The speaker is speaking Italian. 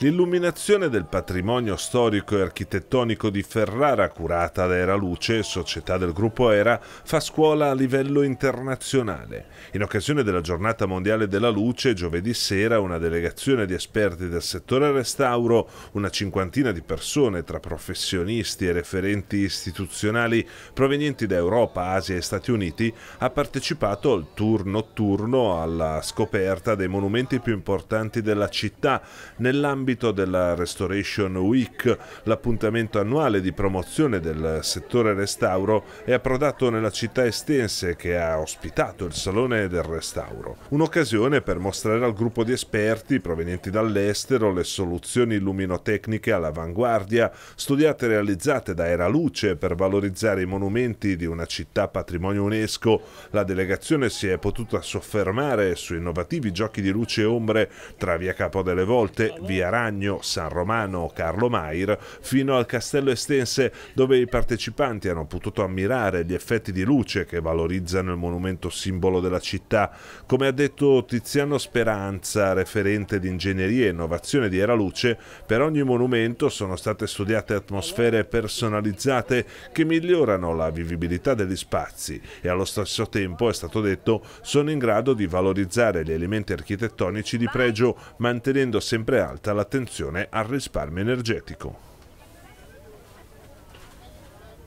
l'illuminazione del patrimonio storico e architettonico di Ferrara curata da Era Luce, società del gruppo Era, fa scuola a livello internazionale. In occasione della giornata mondiale della luce, giovedì sera una delegazione di esperti del settore restauro, una cinquantina di persone tra professionisti e referenti istituzionali provenienti da Europa, Asia e Stati Uniti, ha partecipato al tour notturno alla scoperta dei monumenti più importanti della città nell'ambito nell'ambito della Restoration Week, l'appuntamento annuale di promozione del settore restauro, è approdato nella città estense che ha ospitato il Salone del Restauro. Un'occasione per mostrare al gruppo di esperti provenienti dall'estero le soluzioni luminotecniche all'avanguardia, studiate e realizzate da Era Luce per valorizzare i monumenti di una città patrimonio UNESCO. La delegazione si è potuta soffermare su innovativi giochi di luce e ombre tra via Capo delle Volte, via Caragno, San Romano, Carlo Mair, fino al Castello Estense dove i partecipanti hanno potuto ammirare gli effetti di luce che valorizzano il monumento simbolo della città. Come ha detto Tiziano Speranza, referente di ingegneria e innovazione di Era Luce, per ogni monumento sono state studiate atmosfere personalizzate che migliorano la vivibilità degli spazi e allo stesso tempo, è stato detto, sono in grado di valorizzare gli elementi architettonici di pregio mantenendo sempre alta la attenzione al risparmio energetico.